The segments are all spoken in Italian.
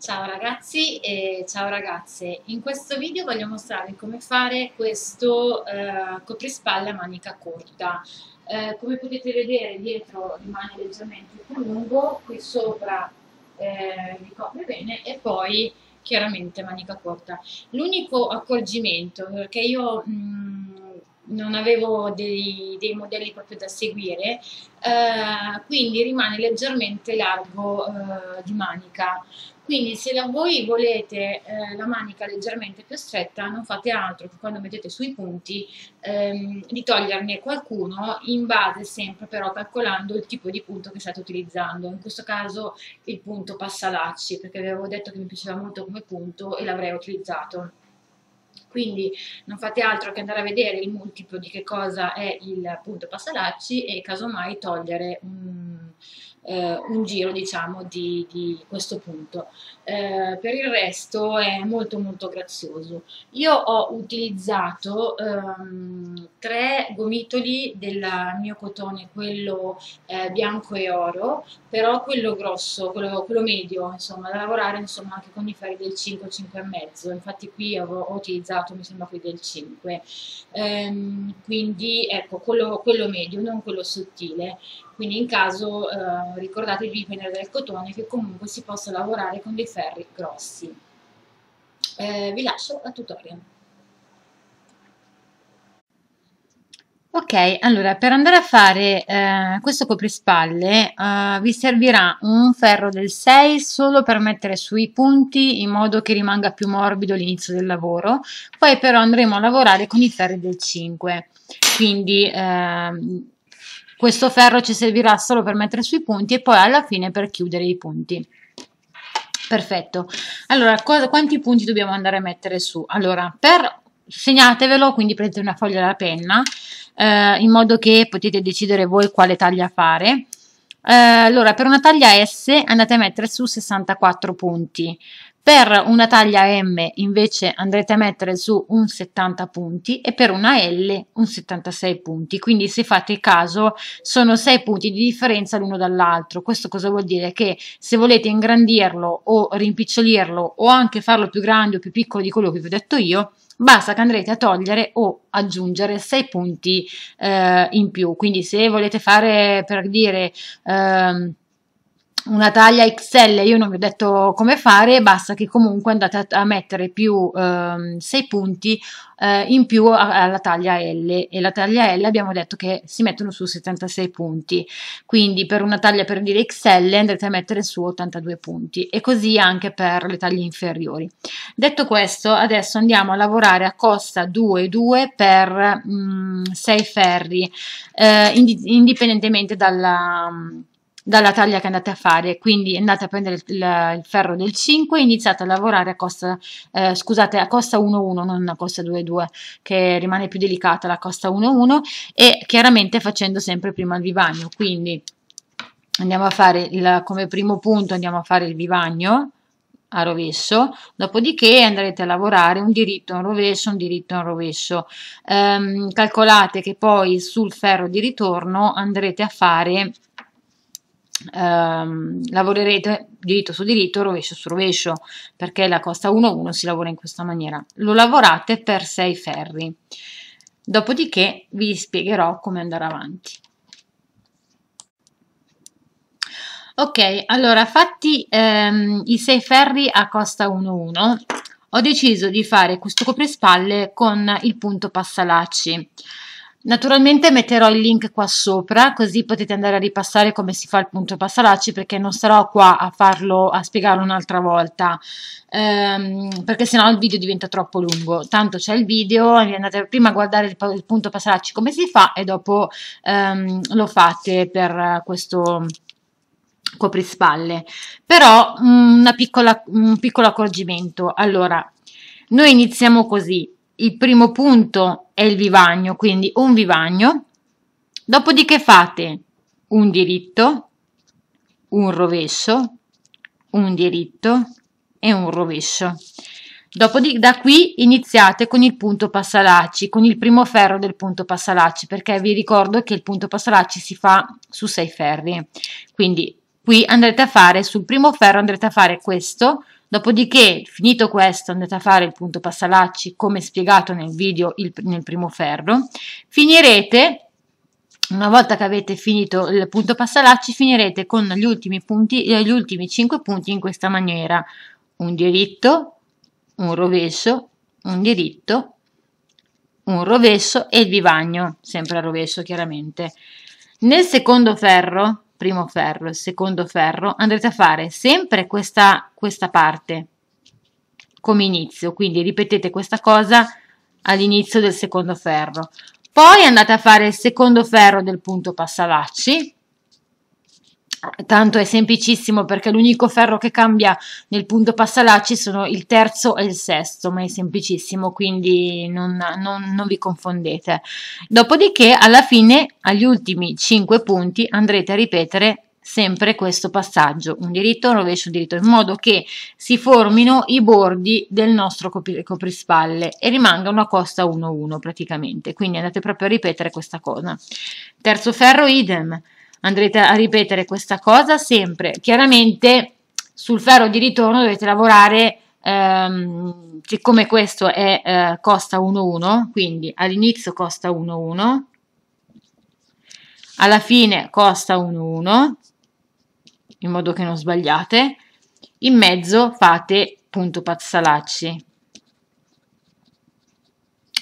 Ciao ragazzi e ciao ragazze, in questo video voglio mostrarvi come fare questo eh, a manica corta. Eh, come potete vedere dietro rimane leggermente più lungo, qui sopra eh, ricopre bene e poi chiaramente manica corta. L'unico accorgimento perché io mh, mm, non avevo dei, dei, modelli proprio da seguire, eh, quindi rimane leggermente largo eh, di manica. Quindi se la, voi volete eh, la manica leggermente più stretta non fate altro che quando mettete sui punti ehm, di toglierne qualcuno in base sempre però calcolando il tipo di punto che state utilizzando. In questo caso il punto passalacci perché avevo detto che mi piaceva molto come punto e l'avrei utilizzato. Quindi non fate altro che andare a vedere il multiplo di che cosa è il punto Passalacci e casomai togliere un, eh, un giro diciamo di, di questo punto eh, per il resto è molto molto grazioso. Io ho utilizzato ehm, tre gomitoli del mio cotone, quello eh, bianco e oro, però quello grosso, quello, quello, medio, insomma, da lavorare insomma anche con i ferri del 5, 5 e mezzo infatti qui ho, ho, utilizzato mi sembra qui del 5, ehm, quindi ecco quello, quello medio, non quello sottile, quindi in caso eh, ricordatevi di prendere del cotone che comunque si possa lavorare con dei ferri ferri grossi. Eh, vi lascio al tutorial. Ok, allora per andare a fare eh, questo coprispalle eh, vi servirà un ferro del 6 solo per mettere sui punti in modo che rimanga più morbido l'inizio del lavoro, poi però andremo a lavorare con i ferri del 5, quindi eh, questo ferro ci servirà solo per mettere sui punti e poi alla fine per chiudere i punti. Perfetto. Allora, cosa, quanti punti dobbiamo andare a mettere su? Allora, per segnatevelo, quindi prendete una foglia e penna, eh, in modo che potete decidere voi quale taglia fare. Eh, allora, per una taglia S andate a mettere su 64 punti. Per una taglia M invece andrete a mettere su un 70 punti e per una L un 76 punti, quindi se fate caso sono 6 punti di differenza l'uno dall'altro. Questo cosa vuol dire? Che se volete ingrandirlo o rimpicciolirlo o anche farlo più grande o più piccolo di quello che vi ho detto io, basta che andrete a togliere o aggiungere 6 punti eh, in più. Quindi se volete fare per dire... Ehm, una taglia XL, io non vi ho detto come fare, basta che comunque andate a, mettere più eh, 6 punti eh, in più alla taglia L e la taglia L abbiamo detto che si mettono su 76 punti, quindi per una taglia per dire XL andrete a mettere su 82 punti e così anche per le taglie inferiori. Detto questo, adesso andiamo a lavorare a costa 2 2 per mh, mm, 6 ferri, eh, indipendentemente dalla dalla taglia che andate a fare, quindi andate a prendere il, il ferro del 5 e iniziate a lavorare a costa, eh, scusate, a costa 1-1, non a costa 2-2, che rimane più delicata la costa 1-1 e chiaramente facendo sempre prima il vivagno, quindi andiamo a fare il, come primo punto andiamo a fare il vivagno, a rovescio, dopodiché andrete a lavorare un diritto in rovescio, un diritto in rovescio. Ehm, calcolate che poi sul ferro di ritorno andrete a fare ehm, lavorerete diritto su diritto, rovescio su rovescio, perché la costa 1-1 si lavora in questa maniera. Lo lavorate per 6 ferri. Dopodiché vi spiegherò come andare avanti. Ok, allora fatti ehm, i 6 ferri a costa 1-1, ho deciso di fare questo coprispalle con il punto passalacci. Naturalmente metterò il link qua sopra così potete andare a ripassare come si fa il punto passalacci perché non sarò qua a farlo, a spiegarlo un'altra volta ehm, perché sennò il video diventa troppo lungo. Tanto c'è il video, andate prima a guardare il, il, punto passalacci come si fa e dopo ehm, lo fate per questo coprispalle. Però mh, piccola, un piccolo accorgimento, allora noi iniziamo così il primo punto è il vivagno, quindi un vivagno, dopodiché fate un diritto, un rovescio, un diritto e un rovescio. Dopodiché da qui iniziate con il punto passalacci, con il primo ferro del punto passalacci, perché vi ricordo che il punto passalacci si fa su sei ferri. Quindi qui andrete a fare, sul primo ferro andrete a fare questo, Dopodiché, finito questo, andate a fare il punto passalacci come spiegato nel video il, nel primo ferro, finirete una volta che avete finito il punto passalacci finirete con gli ultimi, punti, eh, gli ultimi 5 punti in questa maniera un diritto un rovescio un diritto un rovescio e il vivagno sempre a rovescio chiaramente nel secondo ferro primo ferro, il secondo ferro, andrete a fare sempre questa, questa parte come inizio, quindi ripetete questa cosa all'inizio del secondo ferro. Poi andate a fare il secondo ferro del punto passavacci, Tanto è semplicissimo perché l'unico ferro che cambia nel punto passalacci sono il terzo e il sesto, ma è semplicissimo, quindi non, non, non vi confondete. Dopodiché alla fine, agli ultimi 5 punti, andrete a ripetere sempre questo passaggio, un diritto, un rovescio, un diritto, in modo che si formino i bordi del nostro copri coprispalle e rimanga una costa 1-1 praticamente, quindi andate proprio a ripetere questa cosa. Terzo ferro idem, andrete a ripetere questa cosa sempre. Chiaramente sul ferro di ritorno dovete lavorare, ehm, siccome questo è, eh, costa 1,1, quindi all'inizio costa 1,1, alla fine costa 1,1, in modo che non sbagliate, in mezzo fate punto pazzalacci.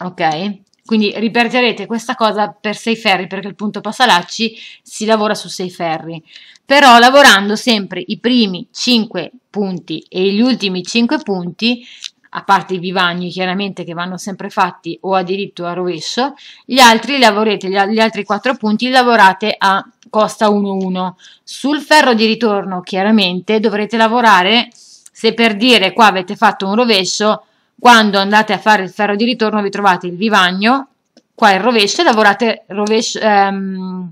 Ok? Quindi riperderete questa cosa per sei ferri perché il punto passalacci si lavora su sei ferri. Però lavorando sempre i primi 5 punti e gli ultimi 5 punti, a parte i vivagni chiaramente che vanno sempre fatti o a diritto a rovescio, gli altri lavorate, gli altri 4 punti lavorate a costa 1-1. Sul ferro di ritorno chiaramente dovrete lavorare, se per dire qua avete fatto un rovescio, quando andate a fare il ferro di ritorno vi trovate il vivagno, qua il rovescio, e lavorate rovescio, ehm,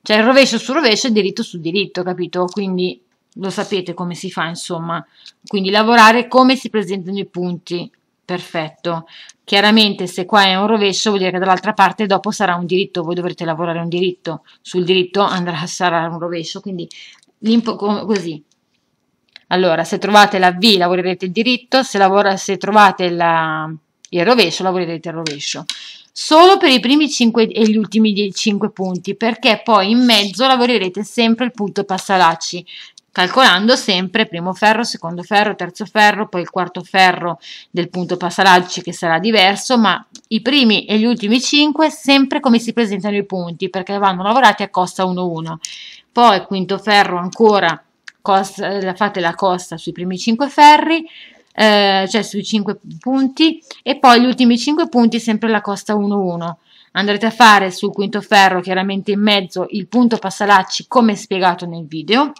cioè il rovescio su rovescio e diritto su diritto, capito? Quindi lo sapete come si fa, insomma. Quindi lavorare come si presentano i punti. Perfetto. Chiaramente se qua è un rovescio vuol dire che dall'altra parte dopo sarà un diritto, voi dovrete lavorare un diritto, sul diritto andrà, sarà un rovescio, quindi così. Allora, se trovate la V lavorerete il diritto, se, lavora, se trovate la, il rovescio lavorerete il rovescio. Solo per i primi 5 e gli ultimi 5 punti, perché poi in mezzo lavorerete sempre il punto passalacci, calcolando sempre primo ferro, secondo ferro, terzo ferro, poi il quarto ferro del punto passalacci che sarà diverso, ma i primi e gli ultimi 5 sempre come si presentano i punti perché vanno lavorati a costa 1-1. Poi quinto ferro ancora costa, eh, fate la costa sui primi 5 ferri, eh, cioè sui 5 punti e poi gli ultimi 5 punti sempre la costa 1-1. Andrete a fare sul quinto ferro chiaramente in mezzo il punto passalacci come spiegato nel video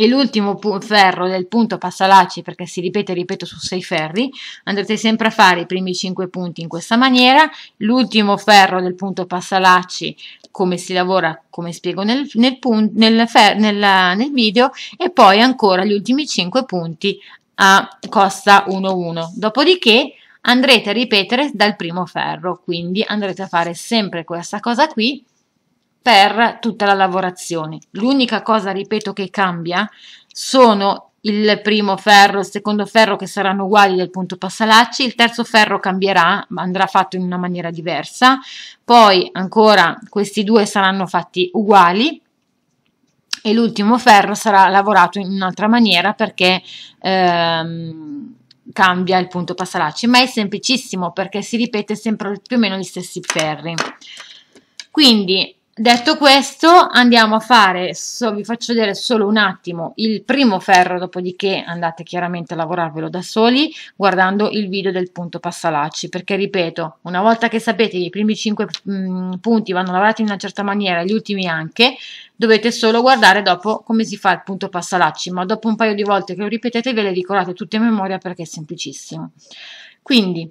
e l'ultimo ferro del punto passalacci, perché si ripete, ripeto, su sei ferri, andrete sempre a fare i primi cinque punti in questa maniera, l'ultimo ferro del punto passalacci, come si lavora, come spiego nel, nel, pun- nel, fer- nella, nel video, e poi ancora gli ultimi cinque punti a costa 1-1. Dopodiché andrete a ripetere dal primo ferro, quindi andrete a fare sempre questa cosa qui, per tutta la lavorazione. L'unica cosa, ripeto, che cambia sono il primo ferro, il secondo ferro che saranno uguali del punto passalacci, il terzo ferro cambierà, ma andrà fatto in una maniera diversa, poi ancora questi due saranno fatti uguali e l'ultimo ferro sarà lavorato in un'altra maniera perché ehm, cambia il punto passalacci, ma è semplicissimo perché si ripete sempre più o meno gli stessi ferri. Quindi Detto questo, andiamo a fare, so, vi faccio vedere solo un attimo il primo ferro, dopodiché andate chiaramente a lavorarvelo da soli guardando il video del punto passalacci, perché ripeto, una volta che sapete che i primi 5 mh, mm, punti vanno lavorati in una certa maniera, gli ultimi anche, dovete solo guardare dopo come si fa il punto passalacci, ma dopo un paio di volte che lo ripetete ve le ricordate tutte a memoria perché è semplicissimo. Quindi,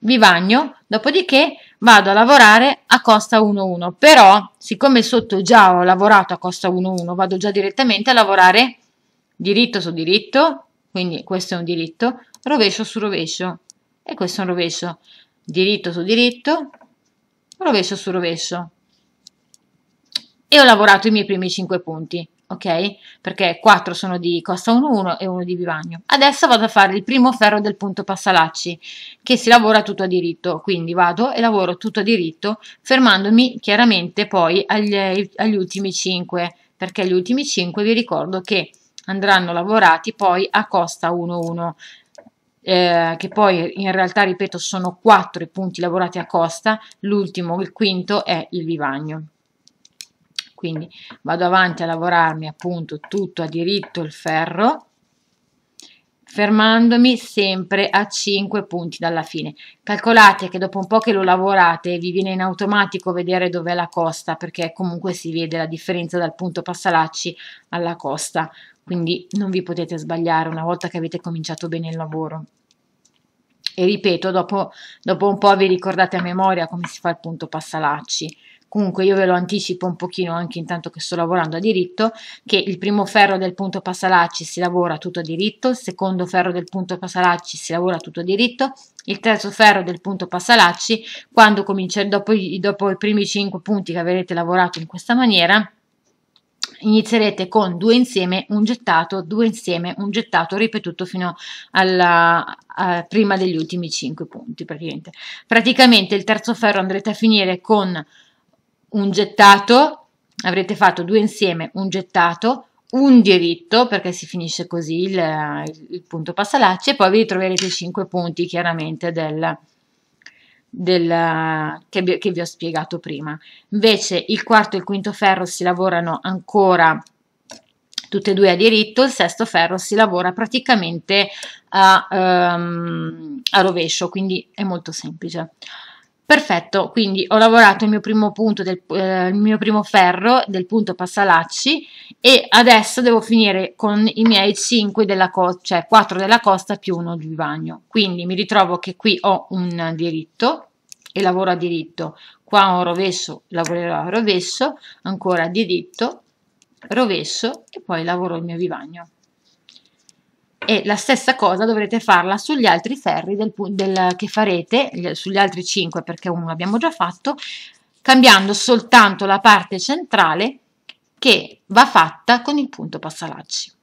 vi bagno, dopodiché vado a lavorare a costa 1-1, però siccome sotto già ho lavorato a costa 1-1, vado già direttamente a lavorare diritto su diritto, quindi questo è un diritto, rovescio su rovescio, e questo è un rovescio, diritto su diritto, rovescio su rovescio, e ho lavorato i miei primi 5 punti ok? Perché 4 sono di costa 1 1 e 1 di Vivagno. Adesso vado a fare il primo ferro del punto passalacci, che si lavora tutto a diritto, quindi vado e lavoro tutto a diritto, fermandomi chiaramente poi agli, agli ultimi 5, perché gli ultimi 5 vi ricordo che andranno lavorati poi a costa 1 1. Eh, che poi in realtà ripeto sono 4 i punti lavorati a costa, l'ultimo, il quinto è il vivagno quindi vado avanti a lavorarmi appunto tutto a diritto il ferro fermandomi sempre a 5 punti dalla fine calcolate che dopo un po' che lo lavorate vi viene in automatico vedere dov'è la costa perché comunque si vede la differenza dal punto passalacci alla costa quindi non vi potete sbagliare una volta che avete cominciato bene il lavoro e ripeto dopo, dopo un po' vi ricordate a memoria come si fa il punto passalacci comunque io ve lo anticipo un pochino anche intanto che sto lavorando a diritto, che il primo ferro del punto passalacci si lavora tutto a diritto, il secondo ferro del punto passalacci si lavora tutto a diritto, il terzo ferro del punto passalacci, quando comincia dopo, dopo i primi 5 punti che avrete lavorato in questa maniera, inizierete con due insieme, un gettato, due insieme, un gettato ripetuto fino alla, a, prima degli ultimi 5 punti praticamente. Praticamente il terzo ferro andrete a finire con un gettato, avrete fatto due insieme, un gettato, un diritto, perché si finisce così il, il punto passalacci, e poi vi troverete i 5 punti chiaramente del, del, che, vi, che vi ho spiegato prima. Invece il quarto e il quinto ferro si lavorano ancora tutte e due a diritto, il sesto ferro si lavora praticamente a, um, a rovescio, quindi è molto semplice. Perfetto, quindi ho lavorato il mio primo punto, del, eh, il mio primo ferro del punto passalacci e adesso devo finire con i miei 5 della costa, cioè 4 della costa più 1 di bagno. Quindi mi ritrovo che qui ho un diritto e lavoro a diritto, qua ho un rovescio, lavorerò a rovescio, ancora diritto, rovescio e poi lavoro il mio vivagno e la stessa cosa dovrete farla sugli altri ferri del, del, che farete, sugli altri 5 perché uno l'abbiamo già fatto, cambiando soltanto la parte centrale che va fatta con il punto passalacci.